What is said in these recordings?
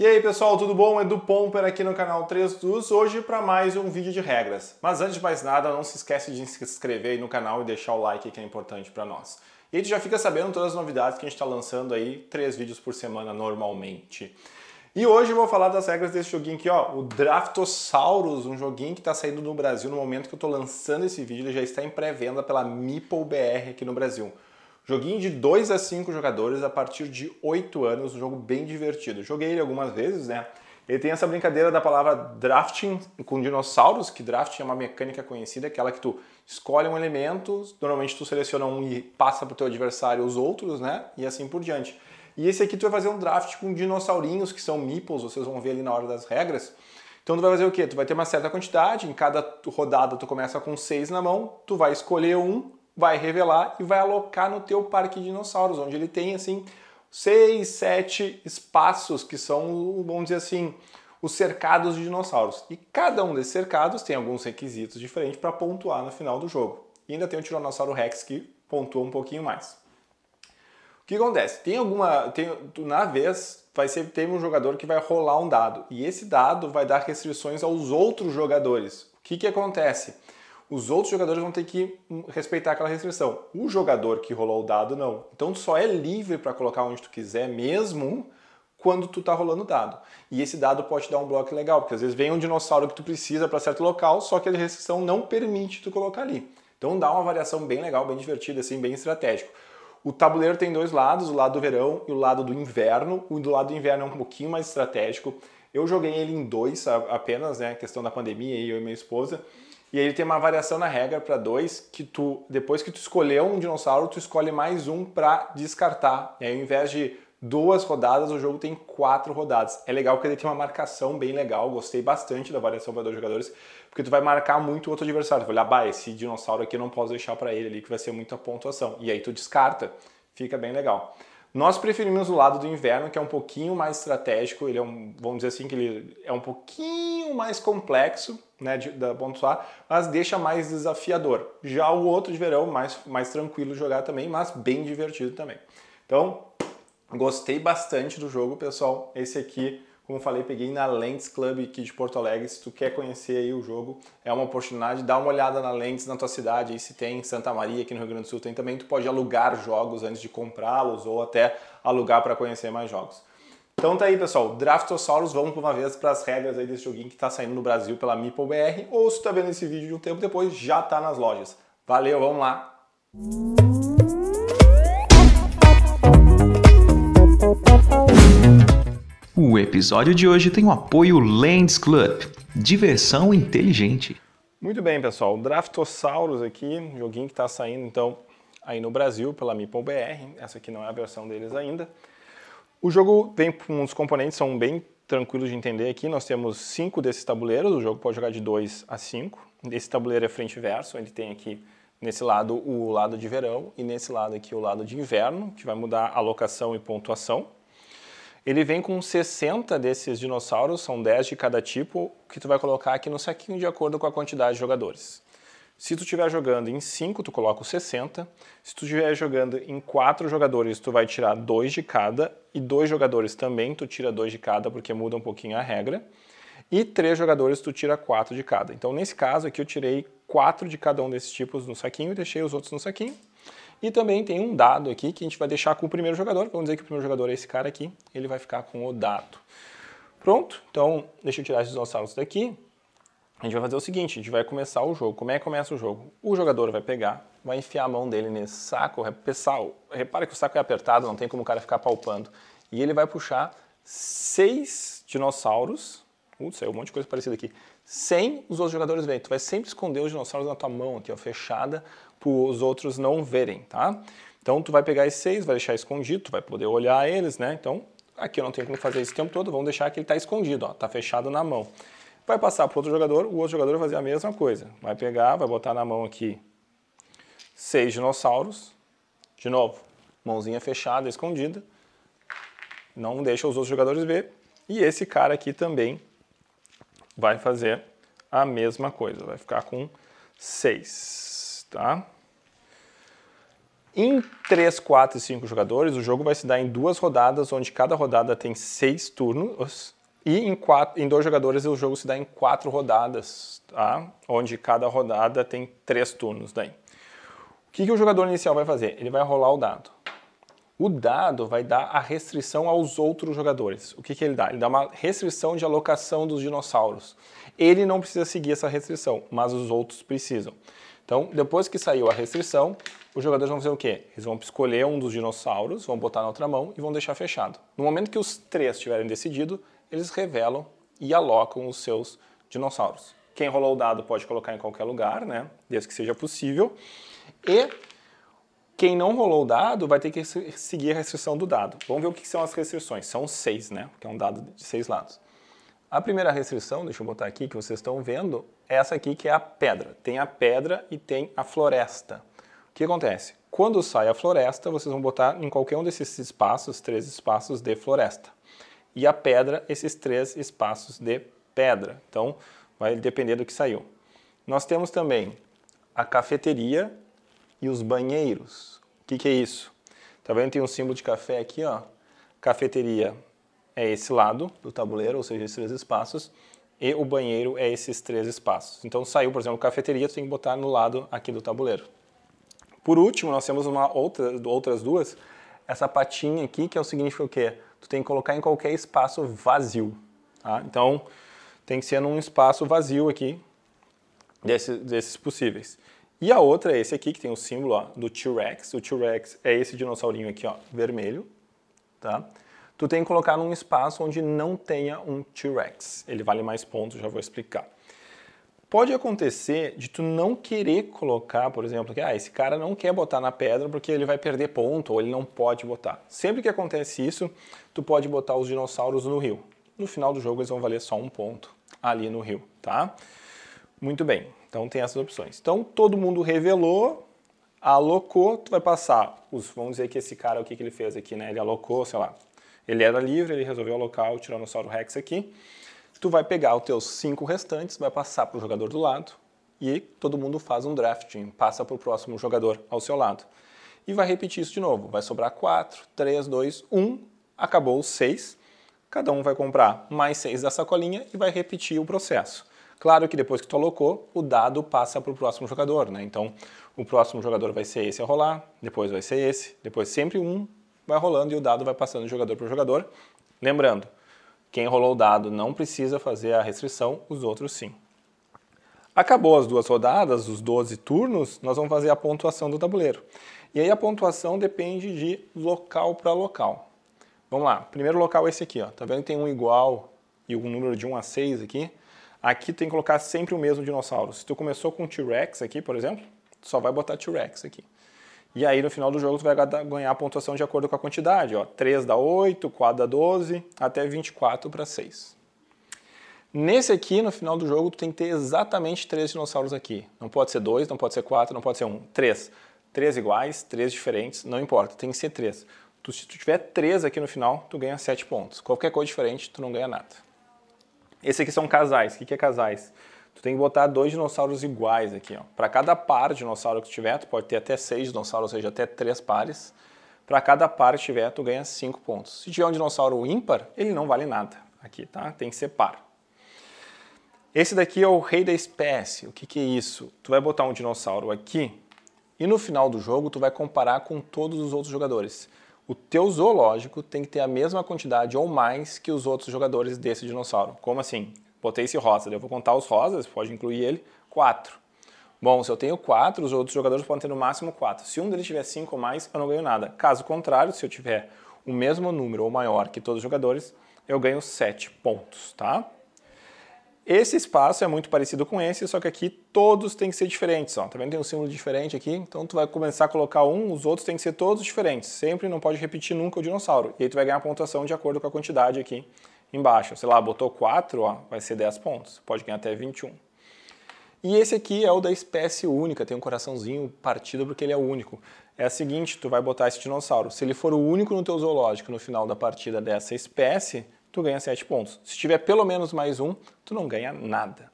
E aí pessoal, tudo bom? Edu Pomper aqui no canal 3 Dos, hoje para mais um vídeo de regras. Mas antes de mais nada, não se esquece de se inscrever aí no canal e deixar o like que é importante para nós. E aí tu já fica sabendo todas as novidades que a gente está lançando aí, três vídeos por semana normalmente. E hoje eu vou falar das regras desse joguinho aqui, ó, o Draftosaurus, um joguinho que está saindo no Brasil no momento que eu estou lançando esse vídeo, ele já está em pré-venda pela MeepleBR aqui no Brasil. Joguinho de 2 a 5 jogadores a partir de 8 anos, um jogo bem divertido. Joguei ele algumas vezes, né? Ele tem essa brincadeira da palavra drafting com dinossauros, que drafting é uma mecânica conhecida, aquela que tu escolhe um elemento, normalmente tu seleciona um e passa para o teu adversário os outros, né? E assim por diante. E esse aqui tu vai fazer um draft com dinossaurinhos, que são meeples, vocês vão ver ali na hora das regras. Então tu vai fazer o quê? Tu vai ter uma certa quantidade, em cada rodada tu começa com seis na mão, tu vai escolher um, vai revelar e vai alocar no teu parque de dinossauros, onde ele tem assim seis, sete espaços que são, vamos dizer assim, os cercados de dinossauros. E cada um desses cercados tem alguns requisitos diferentes para pontuar no final do jogo. E ainda tem o Tiranossauro Rex que pontua um pouquinho mais. O que acontece? Tem alguma. Tem, na vez, vai ser, tem um jogador que vai rolar um dado. E esse dado vai dar restrições aos outros jogadores. O que, que acontece? Os outros jogadores vão ter que hum, respeitar aquela restrição. O jogador que rolou o dado, não. Então tu só é livre para colocar onde tu quiser mesmo quando tu tá rolando o dado. E esse dado pode te dar um bloco legal, porque às vezes vem um dinossauro que tu precisa para certo local, só que a restrição não permite tu colocar ali. Então dá uma variação bem legal, bem divertida, assim, bem estratégico. O tabuleiro tem dois lados, o lado do verão e o lado do inverno. O do lado do inverno é um pouquinho mais estratégico. Eu joguei ele em dois apenas, né? Questão da pandemia, eu e minha esposa. E aí ele tem uma variação na regra para dois, que tu depois que tu escolheu um dinossauro, tu escolhe mais um para descartar. E aí ao invés de duas rodadas, o jogo tem quatro rodadas. É legal que ele tem uma marcação bem legal, gostei bastante da variação para dois jogadores, porque tu vai marcar muito o outro adversário. Tu vai olhar, bah, esse dinossauro aqui eu não posso deixar para ele ali, que vai ser muita pontuação. E aí tu descarta, fica bem legal. Nós preferimos o lado do inverno, que é um pouquinho mais estratégico, ele é um, vamos dizer assim, que ele é um pouquinho mais complexo, né, de, da pontuar mas deixa mais desafiador. Já o outro de verão, mais, mais tranquilo jogar também, mas bem divertido também. Então, gostei bastante do jogo, pessoal. Esse aqui como eu falei, peguei na Lentes Club aqui de Porto Alegre. Se tu quer conhecer aí o jogo, é uma oportunidade. Dá uma olhada na Lentes na tua cidade. Aí se tem em Santa Maria, aqui no Rio Grande do Sul, tem também. Tu pode alugar jogos antes de comprá-los ou até alugar para conhecer mais jogos. Então tá aí, pessoal. Draftosaurus, vamos por uma vez para as regras aí desse joguinho que está saindo no Brasil pela BR. Ou se tu tá vendo esse vídeo de um tempo depois, já tá nas lojas. Valeu, vamos lá! O episódio de hoje tem o apoio Lands Club, diversão inteligente. Muito bem, pessoal. Draftosaurus aqui, joguinho que está saindo então aí no Brasil pela BR. Essa aqui não é a versão deles ainda. O jogo tem uns componentes são bem tranquilos de entender aqui. Nós temos cinco desses tabuleiros, o jogo pode jogar de 2 a 5. Esse tabuleiro é frente e verso, ele tem aqui nesse lado o lado de verão e nesse lado aqui o lado de inverno, que vai mudar a locação e pontuação. Ele vem com 60 desses dinossauros, são 10 de cada tipo, que tu vai colocar aqui no saquinho de acordo com a quantidade de jogadores. Se tu estiver jogando em 5, tu coloca os 60. Se tu estiver jogando em 4 jogadores, tu vai tirar 2 de cada. E 2 jogadores também, tu tira 2 de cada, porque muda um pouquinho a regra. E 3 jogadores, tu tira 4 de cada. Então, nesse caso aqui, eu tirei 4 de cada um desses tipos no saquinho e deixei os outros no saquinho. E também tem um dado aqui que a gente vai deixar com o primeiro jogador. Vamos dizer que o primeiro jogador é esse cara aqui, ele vai ficar com o dado. Pronto, então deixa eu tirar esses dinossauros daqui. A gente vai fazer o seguinte, a gente vai começar o jogo. Como é que começa o jogo? O jogador vai pegar, vai enfiar a mão dele nesse saco. Pessoal, repare que o saco é apertado, não tem como o cara ficar palpando. E ele vai puxar seis dinossauros. Putz, saiu um monte de coisa parecida aqui. Sem os outros jogadores verem. Tu vai sempre esconder os dinossauros na tua mão aqui, ó, fechada, para os outros não verem, tá? Então tu vai pegar esses seis, vai deixar escondido, tu vai poder olhar eles, né? Então aqui eu não tenho como fazer isso o tempo todo, vamos deixar que ele está escondido, ó, está fechado na mão. Vai passar para outro jogador, o outro jogador vai fazer a mesma coisa. Vai pegar, vai botar na mão aqui seis dinossauros, de novo, mãozinha fechada, escondida, não deixa os outros jogadores ver. E esse cara aqui também vai fazer a mesma coisa, vai ficar com seis tá? Em 3, 4 e 5 jogadores, o jogo vai se dar em duas rodadas, onde cada rodada tem seis turnos. E em, quatro, em dois jogadores, o jogo se dá em quatro rodadas, tá? onde cada rodada tem três turnos. Daí. O que, que o jogador inicial vai fazer? Ele vai rolar o dado. O dado vai dar a restrição aos outros jogadores. O que, que ele dá? Ele dá uma restrição de alocação dos dinossauros. Ele não precisa seguir essa restrição, mas os outros precisam. Então, depois que saiu a restrição, os jogadores vão fazer o quê? Eles vão escolher um dos dinossauros, vão botar na outra mão e vão deixar fechado. No momento que os três tiverem decidido, eles revelam e alocam os seus dinossauros. Quem rolou o dado pode colocar em qualquer lugar, né? Desde que seja possível. E quem não rolou o dado vai ter que seguir a restrição do dado. Vamos ver o que são as restrições. São seis, né? Que é um dado de seis lados. A primeira restrição, deixa eu botar aqui que vocês estão vendo, essa aqui que é a pedra. Tem a pedra e tem a floresta. O que acontece? Quando sai a floresta, vocês vão botar em qualquer um desses espaços, três espaços de floresta. E a pedra, esses três espaços de pedra. Então, vai depender do que saiu. Nós temos também a cafeteria e os banheiros. O que, que é isso? Tá vendo? Tem um símbolo de café aqui, ó. Cafeteria é esse lado do tabuleiro, ou seja, esses três espaços e o banheiro é esses três espaços. Então saiu, por exemplo, cafeteria, tu tem que botar no lado aqui do tabuleiro. Por último, nós temos uma outra, outras duas. Essa patinha aqui, que é o significa o quê? Tu tem que colocar em qualquer espaço vazio. Tá? Então, tem que ser num espaço vazio aqui, desses, desses possíveis. E a outra é esse aqui, que tem o símbolo ó, do T-Rex. O T-Rex é esse dinossaurinho aqui, ó, vermelho. Tá? tu tem que colocar num espaço onde não tenha um T-Rex. Ele vale mais pontos, já vou explicar. Pode acontecer de tu não querer colocar, por exemplo, que ah, esse cara não quer botar na pedra porque ele vai perder ponto ou ele não pode botar. Sempre que acontece isso, tu pode botar os dinossauros no rio. No final do jogo eles vão valer só um ponto ali no rio, tá? Muito bem, então tem essas opções. Então todo mundo revelou, alocou, tu vai passar os, vamos dizer que esse cara, o que, que ele fez aqui, né? Ele alocou, sei lá, ele era livre, ele resolveu alocar o Tiranossauro Rex aqui. Tu vai pegar os teus cinco restantes, vai passar para o jogador do lado e todo mundo faz um drafting, passa para o próximo jogador ao seu lado. E vai repetir isso de novo. Vai sobrar 4, 3, 2, 1, acabou os 6. Cada um vai comprar mais 6 da sacolinha e vai repetir o processo. Claro que depois que tu alocou, o dado passa para o próximo jogador, né? Então, o próximo jogador vai ser esse a rolar, depois vai ser esse, depois sempre um, vai rolando e o dado vai passando de jogador para jogador. Lembrando, quem rolou o dado não precisa fazer a restrição, os outros sim. Acabou as duas rodadas, os 12 turnos, nós vamos fazer a pontuação do tabuleiro. E aí a pontuação depende de local para local. Vamos lá, primeiro local é esse aqui, ó. tá vendo que tem um igual e um número de 1 a 6 aqui? Aqui tem que colocar sempre o mesmo dinossauro. Se tu começou com T-Rex aqui, por exemplo, só vai botar T-Rex aqui. E aí no final do jogo você vai ganhar a pontuação de acordo com a quantidade, ó, 3 dá 8, 4 dá 12, até 24 para 6. Nesse aqui, no final do jogo, tu tem que ter exatamente 3 dinossauros aqui. Não pode ser 2, não pode ser 4, não pode ser um. 3. 3 iguais, 3 diferentes, não importa, tem que ser 3. se tu tiver 3 aqui no final, tu ganha 7 pontos. Qualquer coisa diferente, tu não ganha nada. Esse aqui são casais. O que é casais? Tu tem que botar dois dinossauros iguais aqui, ó. Para cada par de dinossauro que tiver, tu pode ter até seis dinossauros, ou seja, até três pares. Para cada par que tiver, tu ganha cinco pontos. Se tiver um dinossauro ímpar, ele não vale nada aqui, tá? Tem que ser par. Esse daqui é o rei da espécie. O que, que é isso? Tu vai botar um dinossauro aqui e no final do jogo tu vai comparar com todos os outros jogadores. O teu zoológico tem que ter a mesma quantidade ou mais que os outros jogadores desse dinossauro. Como assim? Botei esse rosa, eu vou contar os rosas, pode incluir ele, quatro. Bom, se eu tenho quatro, os outros jogadores podem ter no máximo quatro. Se um deles tiver cinco ou mais, eu não ganho nada. Caso contrário, se eu tiver o mesmo número ou maior que todos os jogadores, eu ganho sete pontos, tá? Esse espaço é muito parecido com esse, só que aqui todos têm que ser diferentes, ó. Tá vendo? Tem um símbolo diferente aqui, então tu vai começar a colocar um, os outros têm que ser todos diferentes. Sempre não pode repetir nunca o dinossauro. E aí tu vai ganhar pontuação de acordo com a quantidade aqui embaixo. Sei lá, botou 4, ó, vai ser 10 pontos. Pode ganhar até 21. E esse aqui é o da espécie única, tem um coraçãozinho partido porque ele é único. É a seguinte, tu vai botar esse dinossauro. Se ele for o único no teu zoológico no final da partida dessa espécie, tu ganha 7 pontos. Se tiver pelo menos mais um, tu não ganha nada.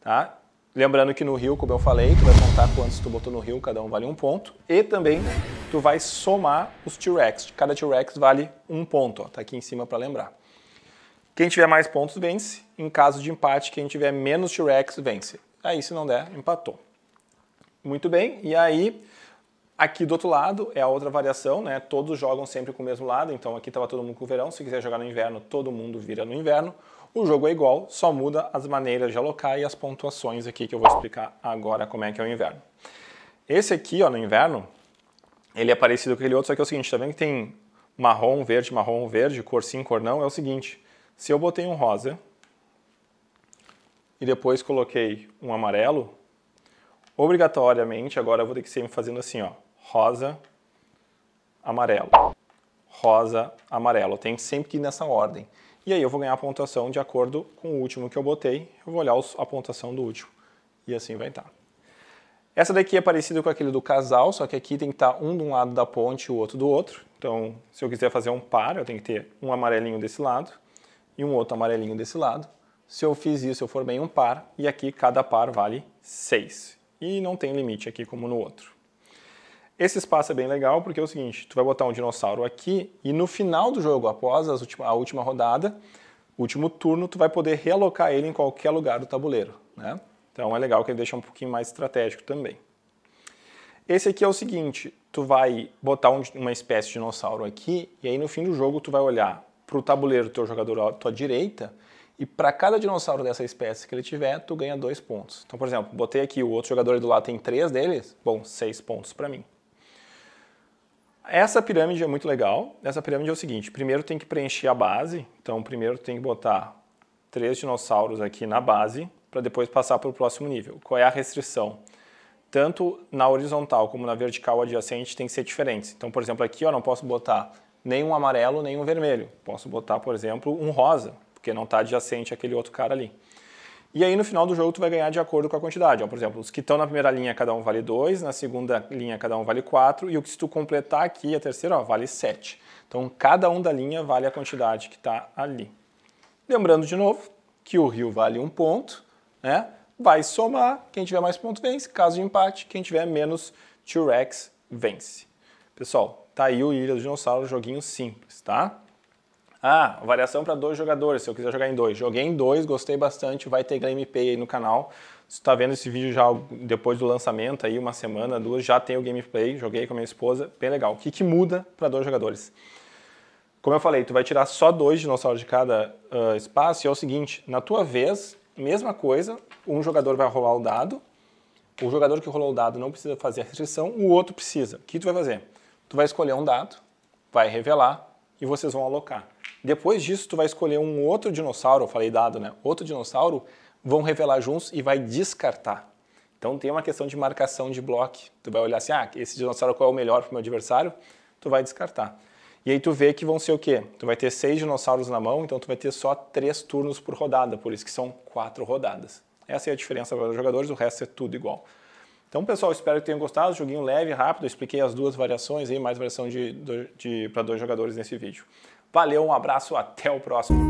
Tá? Lembrando que no Rio, como eu falei, tu vai contar quantos tu botou no Rio, cada um vale um ponto. E também tu vai somar os T-Rex. Cada T-Rex vale um ponto. Ó. Tá aqui em cima para lembrar. Quem tiver mais pontos vence. Em caso de empate, quem tiver menos T-Rex vence. Aí, se não der, empatou. Muito bem, e aí Aqui do outro lado é a outra variação, né? Todos jogam sempre com o mesmo lado, então aqui estava todo mundo com o verão. Se quiser jogar no inverno, todo mundo vira no inverno. O jogo é igual, só muda as maneiras de alocar e as pontuações aqui que eu vou explicar agora como é que é o inverno. Esse aqui, ó, no inverno, ele é parecido com aquele outro, só que é o seguinte, tá vendo que tem marrom, verde, marrom, verde, cor sim, cor não, é o seguinte. Se eu botei um rosa e depois coloquei um amarelo, obrigatoriamente agora eu vou ter que ser fazendo assim, ó, rosa, amarelo, rosa, amarelo. Tem sempre que ir nessa ordem. E aí eu vou ganhar a pontuação de acordo com o último que eu botei, eu vou olhar a pontuação do último. E assim vai estar. Tá. Essa daqui é parecida com aquele do casal, só que aqui tem que estar tá um de um lado da ponte e o outro do outro. Então, se eu quiser fazer um par, eu tenho que ter um amarelinho desse lado e um outro amarelinho desse lado. Se eu fiz isso, eu formei um par, e aqui cada par vale 6. E não tem limite aqui como no outro. Esse espaço é bem legal porque é o seguinte, tu vai botar um dinossauro aqui, e no final do jogo, após ultima, a última rodada, último turno, tu vai poder realocar ele em qualquer lugar do tabuleiro. Né? Então é legal que ele deixa um pouquinho mais estratégico também. Esse aqui é o seguinte, tu vai botar um, uma espécie de dinossauro aqui, e aí no fim do jogo tu vai olhar para o tabuleiro do teu jogador à tua direita, e para cada dinossauro dessa espécie que ele tiver, tu ganha dois pontos. Então, por exemplo, botei aqui o outro jogador do lado tem três deles, bom, seis pontos para mim. Essa pirâmide é muito legal. Essa pirâmide é o seguinte: primeiro tem que preencher a base, então primeiro tem que botar três dinossauros aqui na base para depois passar para o próximo nível. Qual é a restrição? Tanto na horizontal como na vertical adjacente tem que ser diferentes. Então, por exemplo, aqui eu não posso botar nenhum amarelo, nenhum vermelho. Posso botar, por exemplo, um rosa, porque não está adjacente àquele outro cara ali. E aí no final do jogo tu vai ganhar de acordo com a quantidade. Ó, por exemplo, os que estão na primeira linha cada um vale 2, na segunda linha cada um vale 4 e o que se tu completar aqui a terceira ó, vale 7. Então cada um da linha vale a quantidade que está ali. Lembrando de novo que o rio vale um ponto, né? vai somar, quem tiver mais ponto vence, caso de empate, quem tiver menos T-Rex vence. Pessoal, Tá aí o Ilha do Dinossauro, joguinho simples, tá? Ah, variação para dois jogadores, se eu quiser jogar em dois. Joguei em dois, gostei bastante, vai ter gameplay aí no canal. Se está vendo esse vídeo já depois do lançamento, aí uma semana, duas, já tem o gameplay, joguei com a minha esposa, bem legal. O que, que muda para dois jogadores? Como eu falei, tu vai tirar só dois dinossauros de cada uh, espaço e é o seguinte, na tua vez, mesma coisa, um jogador vai rolar o dado, o jogador que rolou o dado não precisa fazer a restrição, o outro precisa. O que tu vai fazer? tu vai escolher um dado, vai revelar e vocês vão alocar. Depois disso, tu vai escolher um outro dinossauro, eu falei dado, né? Outro dinossauro, vão revelar juntos e vai descartar. Então tem uma questão de marcação de bloco. Tu vai olhar assim, ah, esse dinossauro qual é o melhor para o meu adversário? Tu vai descartar. E aí tu vê que vão ser o quê? Tu vai ter seis dinossauros na mão, então tu vai ter só três turnos por rodada, por isso que são quatro rodadas. Essa é a diferença para os jogadores, o resto é tudo igual. Então, pessoal, espero que tenham gostado. Joguinho leve, rápido. Eu expliquei as duas variações e mais variação de, de para dois jogadores nesse vídeo. Valeu, um abraço, até o próximo.